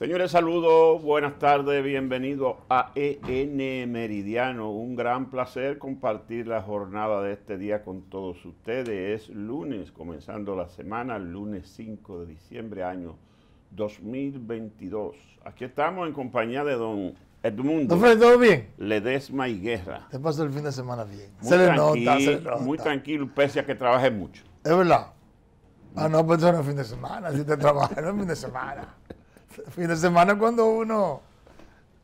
Señores, saludos, buenas tardes, bienvenidos a EN Meridiano. Un gran placer compartir la jornada de este día con todos ustedes. Es lunes, comenzando la semana, lunes 5 de diciembre, año 2022. Aquí estamos en compañía de don Edmundo. ¿todo bien? Ledesma y Guerra. Te pasó el fin de semana bien. Muy se le nota, Muy tranquilo, pese a que trabaje mucho. Es verdad. Ah, no, pues no es fin de semana, si te trabajas, no es fin de semana. Fin de semana cuando uno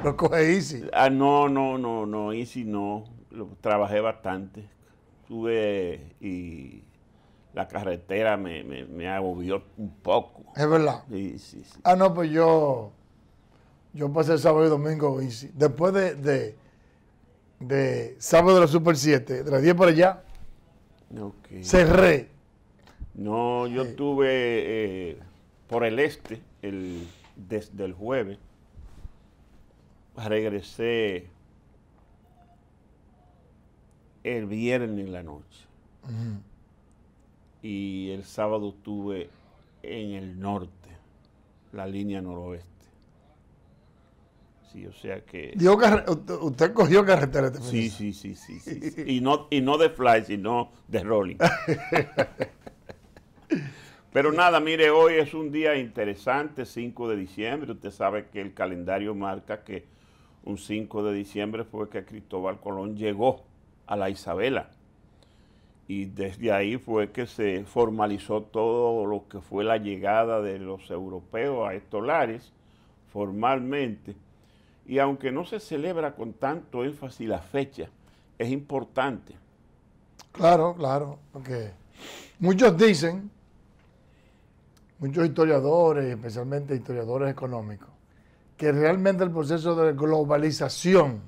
lo coge easy. Ah, no, no, no, no, easy no. trabajé bastante. Tuve y la carretera me, me, agobió un poco. Es verdad. Sí, sí, sí. Ah, no, pues yo, yo pasé el sábado y domingo easy. Después de, de, sábado de la Super 7, de las 10 por allá, cerré. No, yo tuve eh, por el este, el desde el jueves. Regresé el viernes en la noche. Y el sábado estuve en el norte, la línea noroeste. Sí, o sea que... usted cogió carretera este sí, sí, sí, sí, y, no, y no de fly, sino de rolling. Pero nada, mire, hoy es un día interesante, 5 de diciembre. Usted sabe que el calendario marca que un 5 de diciembre fue que Cristóbal Colón llegó a la Isabela. Y desde ahí fue que se formalizó todo lo que fue la llegada de los europeos a estos lares formalmente. Y aunque no se celebra con tanto énfasis la fecha, es importante. Claro, claro, porque muchos dicen muchos historiadores, especialmente historiadores económicos, que realmente el proceso de globalización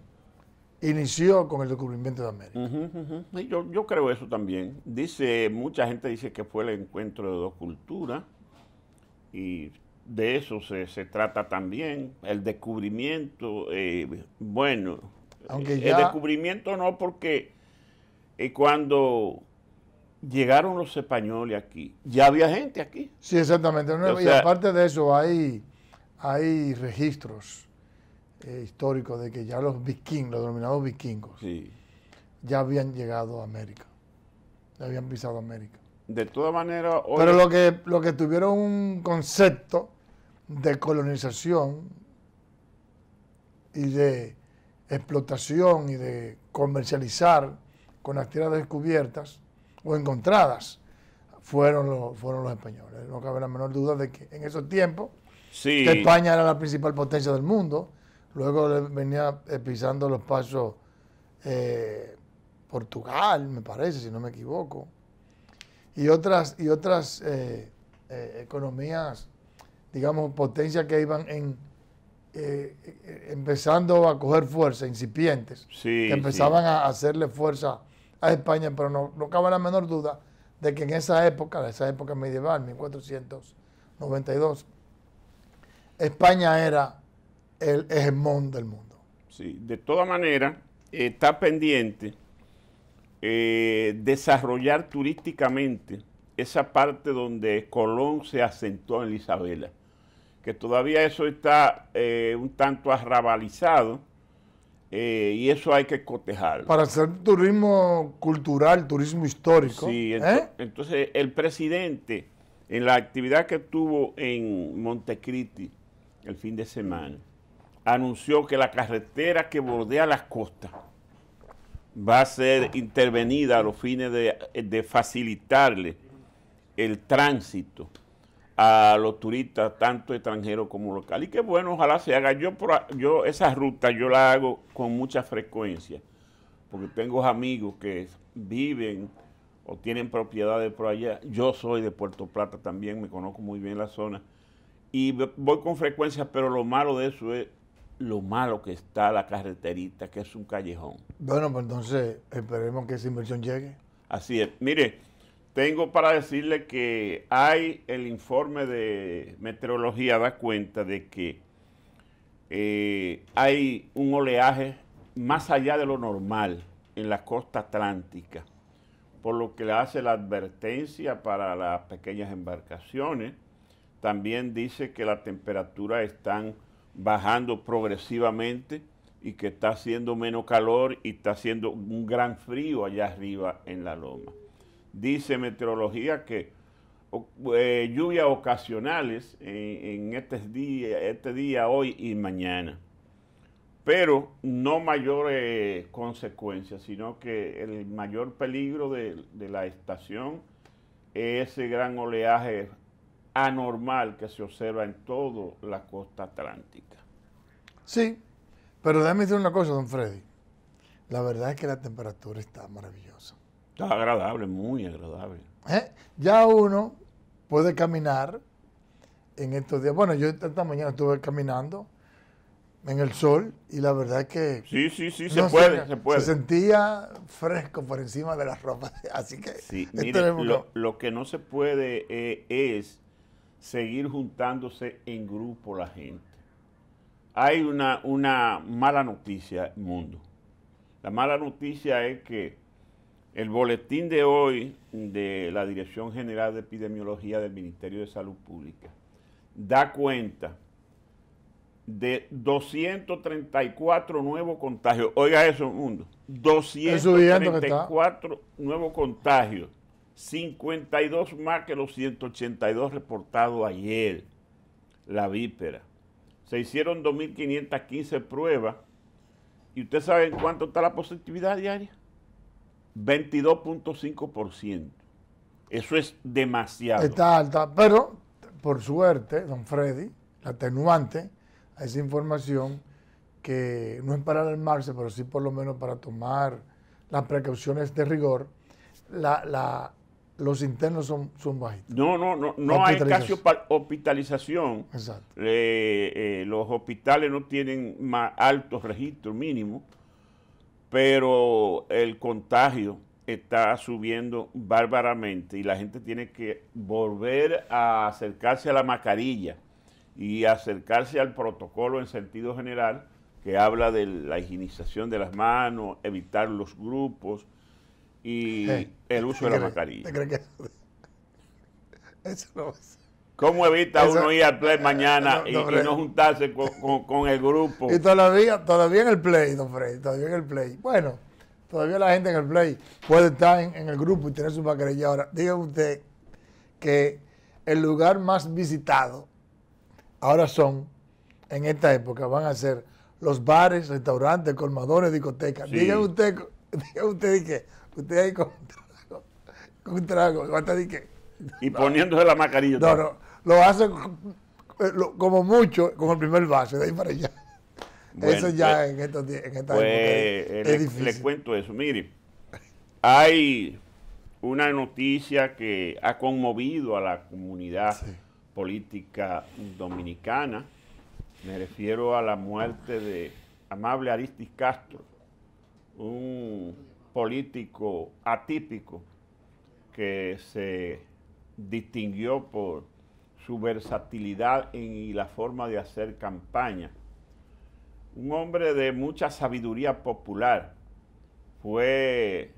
inició con el descubrimiento de América. Yo, creo eso también. Dice, mucha gente dice que fue el encuentro de dos culturas y de eso se, trata también, el descubrimiento, eh, bueno, eh, el descubrimiento no porque eh, cuando llegaron los españoles aquí, ya había gente aquí. Sí, exactamente. y aparte de eso, hay, hay registros eh, históricos de que ya los vikingos, los denominados vikingos, ya habían llegado a América, ya habían pisado América. De todas maneras... Pero lo que, lo que tuvieron un concepto de colonización y de explotación y de comercializar con las tierras descubiertas, o encontradas fueron los, fueron los españoles. No cabe la menor duda de que en esos tiempos España era la principal potencia del mundo, luego venía eh, pisando los pasos eh, Portugal, me parece, si no me equivoco, y otras, y otras eh, economías, digamos, potencias que iban en... empezando a coger fuerza, incipientes, que empezaban a hacerle fuerza a España, pero no, cabe la menor duda de que en esa época, en esa época medieval, 1492, España era el hegemón del mundo. Sí, de todas maneras, está pendiente eh, desarrollar turísticamente esa parte donde Colón se asentó en Isabela, que todavía eso está eh, un tanto arrabalizado eh, y eso hay que cotejarlo. Para hacer turismo cultural, turismo histórico. Sí, ¿eh? entonces el presidente, en la actividad que tuvo en Montecriti el fin de semana, anunció que la carretera que bordea las costas va a ser intervenida a los fines de, de facilitarle el tránsito a los turistas, tanto extranjeros como locales. Y qué bueno, ojalá se haga. Yo, yo esa ruta yo la hago con mucha frecuencia, porque tengo amigos que viven o tienen propiedades por allá. Yo soy de Puerto Plata también, me conozco muy bien la zona. Y voy con frecuencia, pero lo malo de eso es lo malo que está la carreterita, que es un callejón. Bueno, pues entonces esperemos que esa inversión llegue. Así es. Mire, tengo para decirle que hay el informe de meteorología da cuenta de que eh, hay un oleaje más allá de lo normal en la costa atlántica, por lo que le hace la advertencia para las pequeñas embarcaciones. También dice que las temperaturas están bajando progresivamente y que está haciendo menos calor y está haciendo un gran frío allá arriba en la loma dice meteorología que eh, lluvias ocasionales en, este, día, este día, hoy y mañana. Pero no mayores eh, consecuencias, sino que el mayor peligro de, de la estación es ese gran oleaje anormal que se observa en toda la costa atlántica. Sí, pero déjame decir una cosa, don Freddy. La verdad es que la temperatura está maravillosa. Está agradable, muy agradable. ¿Eh? Ya uno puede caminar en estos días. Bueno, yo esta mañana estuve caminando en el sol y la verdad es que... Sí, sí, sí, se, puede, se, puede. Se sentía fresco por encima de las ropa, así que... Sí, mire, lo, lo, que no se puede eh, es seguir juntándose en grupo la gente. Hay una, una mala noticia, mundo. La mala noticia es que el boletín de hoy de la Dirección General de Epidemiología del Ministerio de Salud Pública da cuenta de 234 nuevos contagios. Oiga eso, mundo. 234 nuevos contagios. 52 más que los 182 reportados ayer, la víspera. Se hicieron 2.515 pruebas. ¿Y sabe en cuánto está la positividad diaria? 22.5%. Eso es demasiado. Está alta, pero por suerte, don Freddy, la atenuante a esa información que no es para alarmarse, pero sí por lo menos para tomar las precauciones de rigor, la, la, los internos son, son bajitos. No, no, no, no hay para hospitalización. Exacto. Eh, eh, los hospitales no tienen más altos registros mínimos pero el contagio está subiendo bárbaramente y la gente tiene que volver a acercarse a la mascarilla y acercarse al protocolo en sentido general que habla de la higienización de las manos, evitar los grupos y el uso de la mascarilla. eso, no ¿Cómo evita uno ir al play eh, mañana eh, y, no, juntarse con, el grupo? Y todavía, todavía en el play, don Freddy, todavía en el play. Bueno, todavía la gente en el play puede estar en, el grupo y tener su macarilla. Ahora, diga usted que el lugar más visitado ahora son, en esta época, van a ser los bares, restaurantes, colmadores, discotecas. Diga usted, diga usted que usted ahí con un trago, con un trago, Y poniéndose la mascarilla. No, no lo hace eh, como mucho como el primer base, de ahí para allá. eso ya eh, en, estos, en esta pues, es, eh, le, cuento eso. Mire, hay una noticia que ha conmovido a la comunidad política dominicana. Me refiero a la muerte de Amable Aristis Castro, un político atípico que se distinguió por su versatilidad y la forma de hacer campaña. Un hombre de mucha sabiduría popular. Fue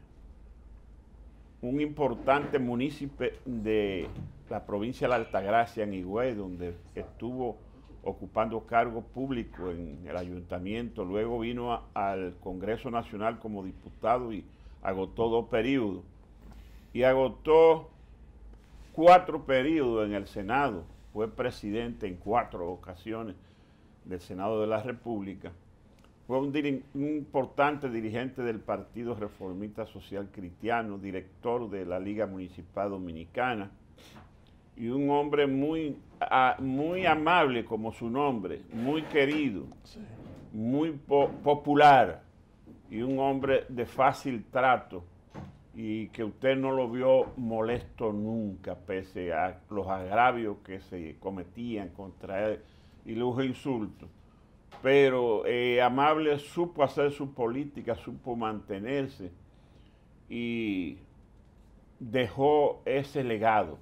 un importante munícipe de la provincia de la Altagracia, en Higüey, donde estuvo ocupando cargo público en el ayuntamiento. Luego vino al Congreso Nacional como diputado y agotó dos periodos. Y agotó cuatro periodos en el Senado, fue presidente en cuatro ocasiones del Senado de la República, fue un, importante dirigente del Partido Reformista Social Cristiano, director de la Liga Municipal Dominicana y un hombre muy, muy amable como su nombre, muy querido, muy popular y un hombre de fácil trato y que usted no lo vio molesto nunca, pese a los agravios que se cometían contra él y los insultos. Pero eh, Amable supo hacer su política, supo mantenerse y dejó ese legado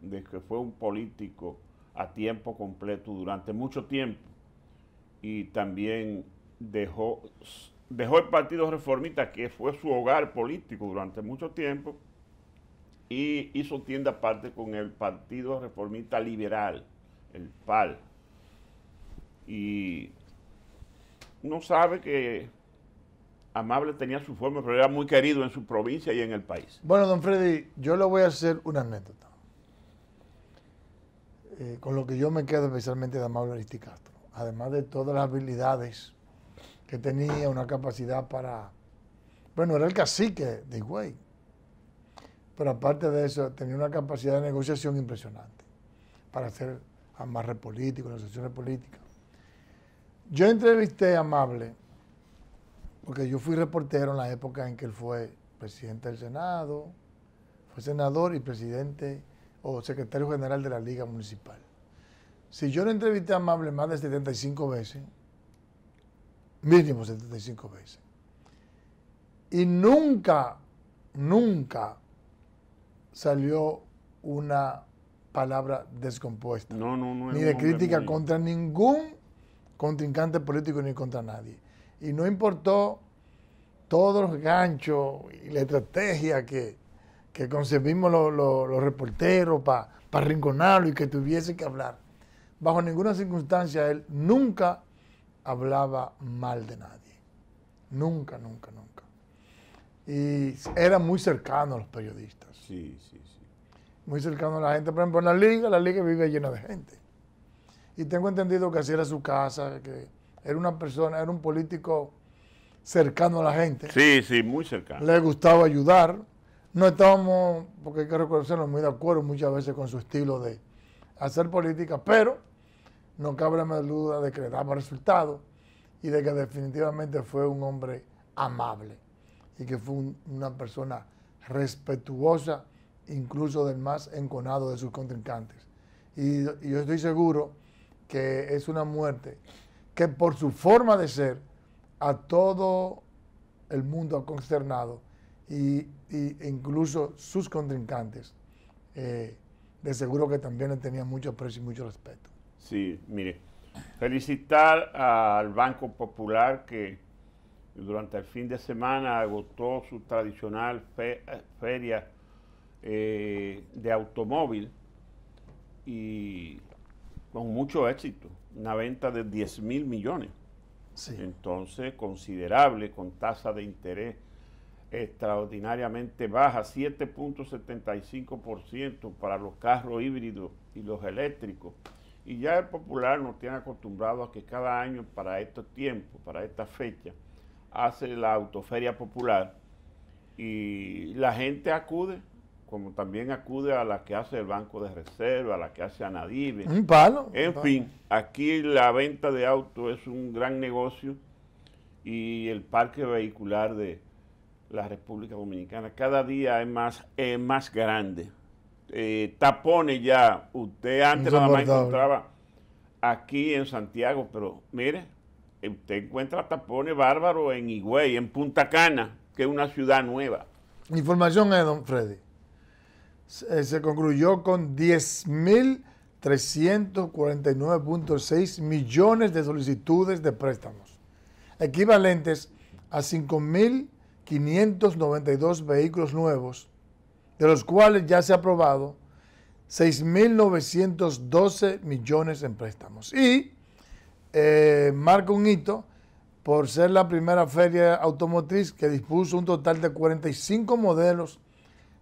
de que fue un político a tiempo completo durante mucho tiempo y también dejó dejó el Partido Reformista, que fue su hogar político durante mucho tiempo, y hizo tienda aparte con el Partido Reformista Liberal, el PAL. Y uno sabe que Amable tenía su forma, pero era muy querido en su provincia y en el país. Bueno, don Freddy, yo le voy a hacer una anécdota. Eh, con lo que yo me quedo especialmente de Amable Aristicastro. Además de todas las habilidades que tenía una capacidad para... Bueno, era el cacique de Higüey, pero aparte de eso, tenía una capacidad de negociación impresionante para hacer amarre político, negociaciones políticas. Yo entrevisté a Amable, porque yo fui reportero en la época en que él fue presidente del Senado, fue senador y presidente o secretario general de la Liga Municipal. Si yo lo entrevisté a Amable más de 75 veces, mínimo 75 veces. Y nunca, nunca salió una palabra descompuesta. Ni de crítica contra ningún contrincante político ni contra nadie. Y no importó todos los ganchos y la estrategia que, que concebimos los, reporteros para pa arrinconarlo y que tuviese que hablar. Bajo ninguna circunstancia él nunca hablaba mal de nadie. Nunca, nunca, nunca. Y era muy cercano a los periodistas. Sí, sí, sí. Muy cercano a la gente. Por ejemplo, en la liga, la liga vive llena de gente. Y tengo entendido que así era su casa, que era una persona, era un político cercano a la gente. Sí, sí, muy cercano. Le gustaba ayudar. No estábamos, porque hay que reconocerlo, muy de acuerdo muchas veces con su estilo de hacer política, pero no cabe más duda de que le daba resultado y de que definitivamente fue un hombre amable y que fue una persona respetuosa, incluso del más enconado de sus contrincantes. Y, yo estoy seguro que es una muerte que por su forma de ser a todo el mundo ha consternado y, incluso sus contrincantes. Eh, de seguro que también le tenían mucho aprecio y mucho respeto. Sí, mire, felicitar al Banco Popular que durante el fin de semana agotó su tradicional feria eh, de automóvil y con mucho éxito, una venta de 10 mil millones. Sí. Entonces, considerable, con tasa de interés extraordinariamente baja, 7.75% para los carros híbridos y los eléctricos. Y ya el popular nos tiene acostumbrado a que cada año para estos tiempo, para esta fecha, hace la autoferia popular y la gente acude, como también acude a la que hace el Banco de Reserva, a la que hace Anadive. En fin, aquí la venta de autos es un gran negocio y el parque vehicular de la República Dominicana cada día es más, es más grande. Eh, tapones ya. Usted antes nada más encontraba aquí en Santiago, pero mire, usted encuentra tapones bárbaro en Higüey, en Punta Cana, que es una ciudad nueva. Información es, don Freddy. Se, eh, se concluyó con 10.349.6 millones de solicitudes de préstamos, equivalentes a 5.592 vehículos nuevos de los cuales ya se ha aprobado 6.912 millones en préstamos. Y eh, marca un hito por ser la primera feria automotriz que dispuso un total de 45 modelos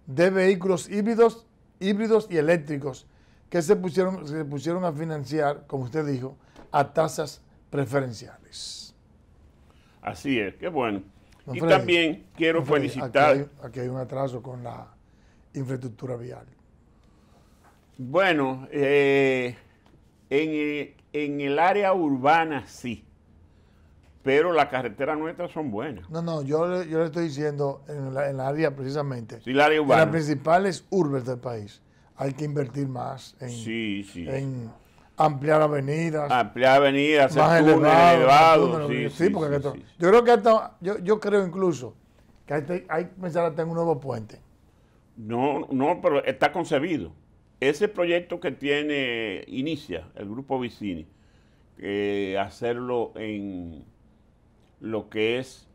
de vehículos híbridos, híbridos y eléctricos que se pusieron, se pusieron a financiar, como usted dijo, a tasas preferenciales. Así es, qué bueno. y también quiero felicitar. aquí hay un atraso con la infraestructura vial? Bueno, eh, en, el área urbana sí, pero las carreteras nuestras son buenas. No, no, yo, yo le estoy diciendo en el área precisamente. Sí, el área urbana. las principales urbes del país hay que invertir más en, sí, en ampliar avenidas. Ampliar avenidas, más elevados yo creo que yo, creo incluso que hay, que pensar hasta tener un nuevo puente. No, no, pero está concebido. Ese proyecto que tiene, inicia el grupo Vicini, eh, hacerlo en lo que es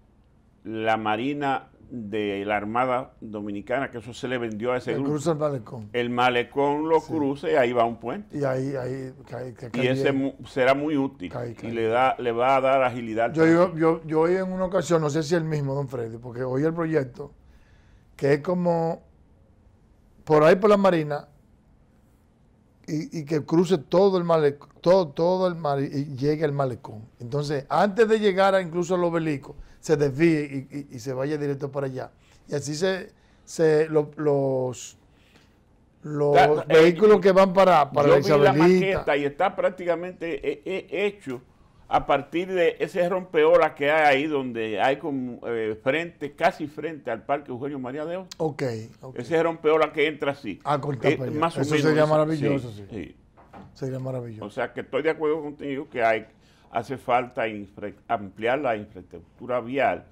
la Marina de la Armada Dominicana, que eso se le vendió a ese el grupo. Cruza el malecón. El malecón lo cruce y ahí va un puente. Y ahí, ahí cae, Y ese será muy útil. Y le da, le va a dar agilidad. Yo, yo, yo, yo, hoy en una ocasión, no sé si el mismo, don Freddy, porque hoy el proyecto, que es como por ahí por la marina y, que cruce todo el malecón, todo, todo el mar y llegue al malecón. Entonces, antes de llegar a incluso al obelisco, se desvíe y, se vaya directo para allá. Y así se, se los los eh, vehículos que van para, para y está prácticamente eh, eh, hecho a partir de ese rompeola que hay ahí, donde hay como eh, frente, casi frente al Parque Eugenio María de Ok, ok. Ese rompeola que entra así. Ah, corta eh, más Eso sería maravilloso, sí, sí. Sería maravilloso. O sea, que estoy de acuerdo contigo que hay, hace falta ampliar la infraestructura vial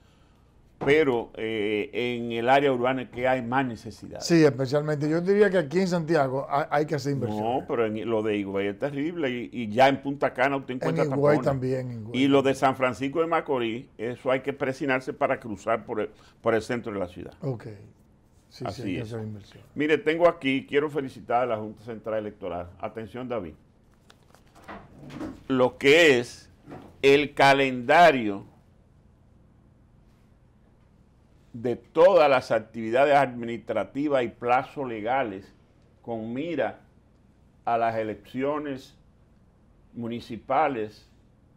pero eh, en el área urbana que hay más necesidad. Sí, especialmente. Yo diría que aquí en Santiago hay, que hacer inversión. No, pero en, lo de Higüey es terrible y, ya en Punta Cana usted encuentra en Higüey también. Y lo de San Francisco de Macorís, eso hay que presionarse para cruzar por el, centro de la ciudad. Ok. Sí, sí, inversión. Mire, tengo aquí, quiero felicitar a la Junta Central Electoral. Atención, David. Lo que es el calendario de todas las actividades administrativas y plazos legales con mira a las elecciones municipales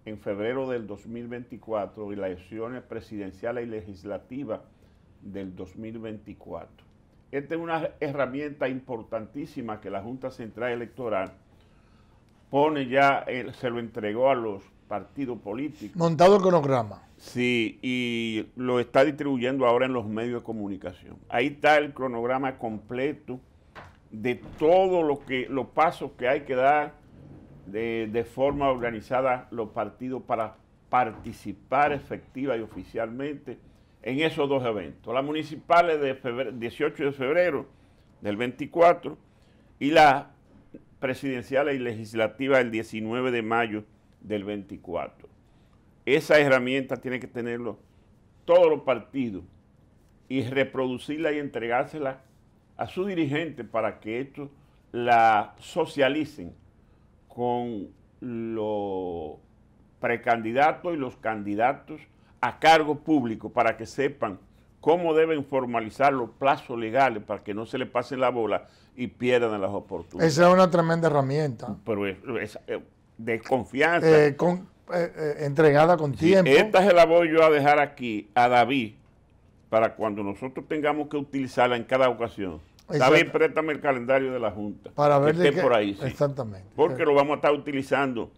en febrero del 2024 y las elecciones presidenciales y legislativas del 2024. Esta es una herramienta importantísima que la Junta Central Electoral pone ya, eh, se lo entregó a los partido político. Montado el cronograma. Sí, y lo está distribuyendo ahora en los medios de comunicación. Ahí está el cronograma completo de todos lo los pasos que hay que dar de, forma organizada los partidos para participar efectiva y oficialmente en esos dos eventos, las municipales de 18 de febrero del 24 y las presidenciales y legislativas del 19 de mayo del 24. Esa herramienta tiene que tenerlo todos los partidos y reproducirla y entregársela a su dirigente para que esto la socialicen con los precandidatos y los candidatos a cargo público para que sepan cómo deben formalizar los plazos legales para que no se le pase la bola y pierdan las oportunidades. Esa es una tremenda herramienta. Pero es, eh, de confianza. Eh, eh, eh, entregada con tiempo. esta se la voy yo a dejar aquí a David para cuando nosotros tengamos que utilizarla en cada ocasión. David, préstame el calendario de la Junta. Para ver que esté por ahí. Exactamente. Porque lo vamos a estar utilizando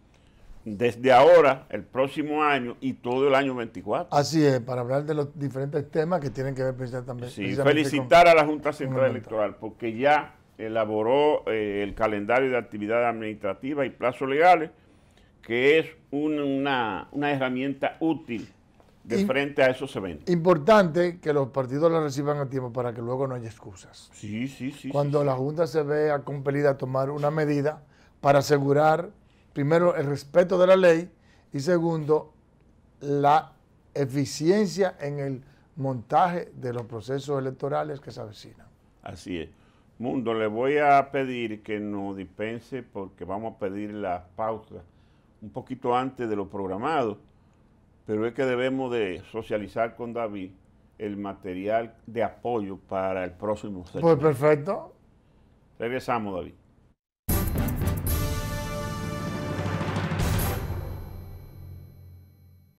desde ahora, el próximo año y todo el año 24. Así es, para hablar de los diferentes temas que tienen que ver precisamente también. Sí, felicitar a la Junta Central Electoral, porque ya elaboró eh, el calendario de actividad administrativa y plazos legales, que es una, herramienta útil de frente a esos eventos. Importante que los partidos la reciban a tiempo para que luego no haya excusas. Sí, sí, sí. Cuando la Junta se vea compelida a tomar una medida para asegurar, primero, el respeto de la ley y segundo, la eficiencia en el montaje de los procesos electorales que se avecinan. Así es. Mundo, le voy a pedir que nos dispense porque vamos a pedir la pausa un poquito antes de lo programado, pero es que debemos de socializar con David el material de apoyo para el próximo Pues perfecto. Regresamos, David.